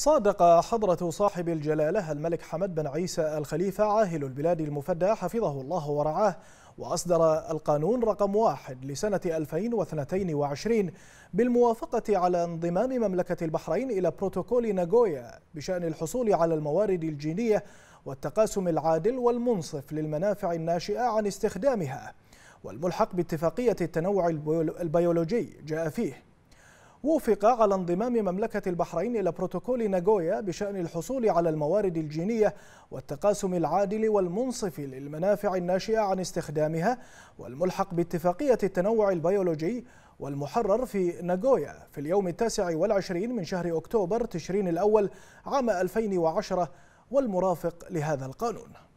صادق حضرة صاحب الجلالة الملك حمد بن عيسى الخليفة عاهل البلاد المفدى حفظه الله ورعاه وأصدر القانون رقم واحد لسنة 2022 بالموافقة على انضمام مملكة البحرين إلى بروتوكول ناغويا بشأن الحصول على الموارد الجينية والتقاسم العادل والمنصف للمنافع الناشئة عن استخدامها والملحق باتفاقية التنوع البيولوجي جاء فيه وفق على انضمام مملكة البحرين إلى بروتوكول ناغويا بشأن الحصول على الموارد الجينية والتقاسم العادل والمنصف للمنافع الناشئة عن استخدامها والملحق باتفاقية التنوع البيولوجي والمحرر في ناغويا في اليوم التاسع والعشرين من شهر أكتوبر تشرين الأول عام 2010 والمرافق لهذا القانون